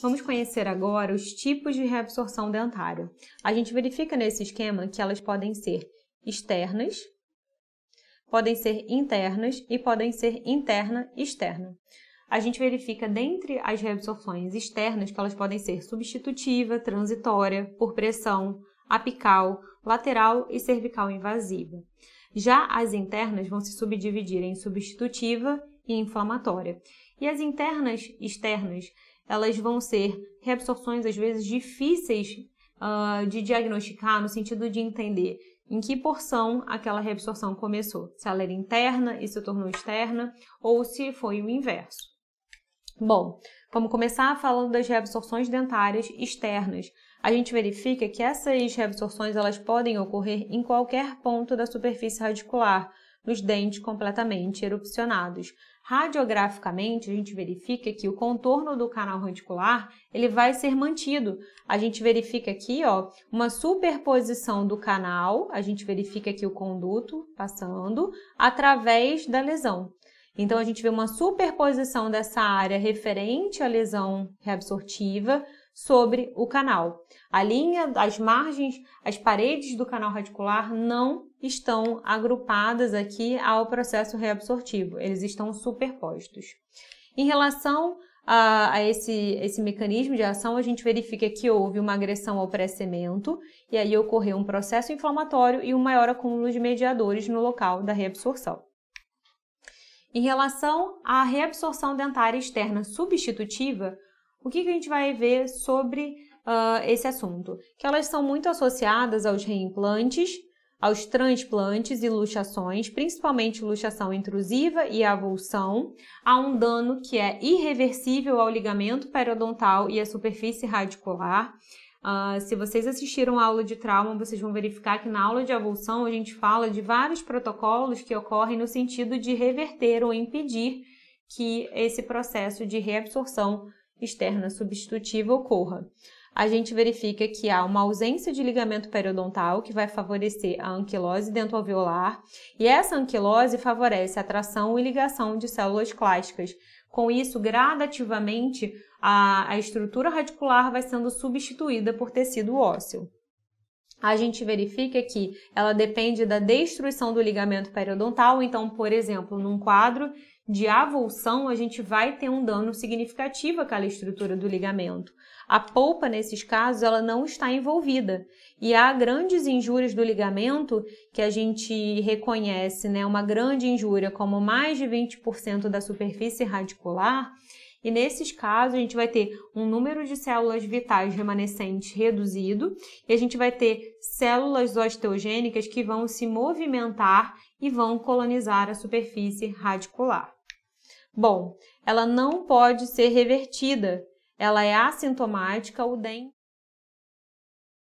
Vamos conhecer agora os tipos de reabsorção dentária. A gente verifica nesse esquema que elas podem ser externas, podem ser internas e podem ser interna e externa. A gente verifica dentre as reabsorções externas que elas podem ser substitutiva, transitória, por pressão, apical, lateral e cervical invasiva. Já as internas vão se subdividir em substitutiva e inflamatória. E as internas externas elas vão ser reabsorções às vezes difíceis uh, de diagnosticar no sentido de entender em que porção aquela reabsorção começou, se ela era interna e se tornou externa ou se foi o inverso. Bom, vamos começar falando das reabsorções dentárias externas. A gente verifica que essas reabsorções elas podem ocorrer em qualquer ponto da superfície radicular, nos dentes completamente erupcionados. Radiograficamente, a gente verifica que o contorno do canal radicular ele vai ser mantido. A gente verifica aqui ó, uma superposição do canal, a gente verifica aqui o conduto passando através da lesão. Então, a gente vê uma superposição dessa área referente à lesão reabsortiva sobre o canal. A linha, as margens, as paredes do canal radicular não estão agrupadas aqui ao processo reabsortivo, eles estão superpostos. Em relação a, a esse, esse mecanismo de ação, a gente verifica que houve uma agressão ao pré-semento e aí ocorreu um processo inflamatório e um maior acúmulo de mediadores no local da reabsorção. Em relação à reabsorção dentária externa substitutiva, o que, que a gente vai ver sobre uh, esse assunto? Que elas são muito associadas aos reimplantes, aos transplantes e luxações, principalmente luxação intrusiva e avulsão, a um dano que é irreversível ao ligamento periodontal e à superfície radicular. Uh, se vocês assistiram a aula de trauma, vocês vão verificar que na aula de avulsão a gente fala de vários protocolos que ocorrem no sentido de reverter ou impedir que esse processo de reabsorção externa substitutiva ocorra. A gente verifica que há uma ausência de ligamento periodontal que vai favorecer a anquilose dentoalveolar, e essa anquilose favorece a atração e ligação de células clásticas. Com isso, gradativamente, a, a estrutura radicular vai sendo substituída por tecido ósseo a gente verifica que ela depende da destruição do ligamento periodontal. Então, por exemplo, num quadro de avulsão, a gente vai ter um dano significativo àquela estrutura do ligamento. A polpa, nesses casos, ela não está envolvida. E há grandes injúrias do ligamento que a gente reconhece, né, uma grande injúria como mais de 20% da superfície radicular, e nesses casos, a gente vai ter um número de células vitais remanescentes reduzido e a gente vai ter células osteogênicas que vão se movimentar e vão colonizar a superfície radicular. Bom, ela não pode ser revertida. Ela é assintomática, o DEM